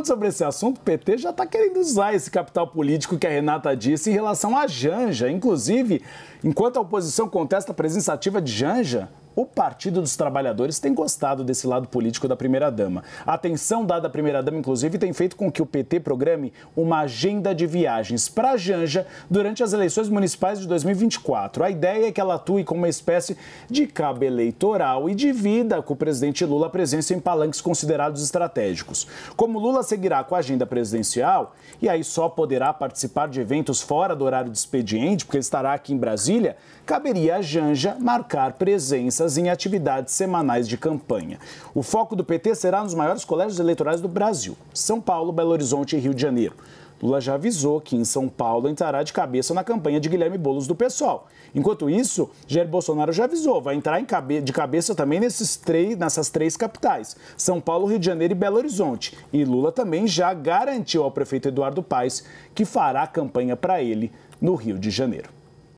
Falando sobre esse assunto, o PT já está querendo usar esse capital político que a Renata disse em relação à Janja. Inclusive, enquanto a oposição contesta a presença ativa de Janja, o Partido dos Trabalhadores tem gostado desse lado político da primeira-dama. A atenção dada à primeira-dama, inclusive, tem feito com que o PT programe uma agenda de viagens para Janja durante as eleições municipais de 2024. A ideia é que ela atue como uma espécie de cabo eleitoral e divida com o presidente Lula a presença em palanques considerados estratégicos. Como Lula seguirá com a agenda presidencial, e aí só poderá participar de eventos fora do horário de expediente, porque ele estará aqui em Brasília, caberia a Janja marcar presença em atividades semanais de campanha. O foco do PT será nos maiores colégios eleitorais do Brasil: São Paulo, Belo Horizonte e Rio de Janeiro. Lula já avisou que em São Paulo entrará de cabeça na campanha de Guilherme Boulos do PSOL. Enquanto isso, Jair Bolsonaro já avisou, vai entrar cabe de cabeça também nesses três, nessas três capitais: São Paulo, Rio de Janeiro e Belo Horizonte. E Lula também já garantiu ao prefeito Eduardo Paes que fará campanha para ele no Rio de Janeiro.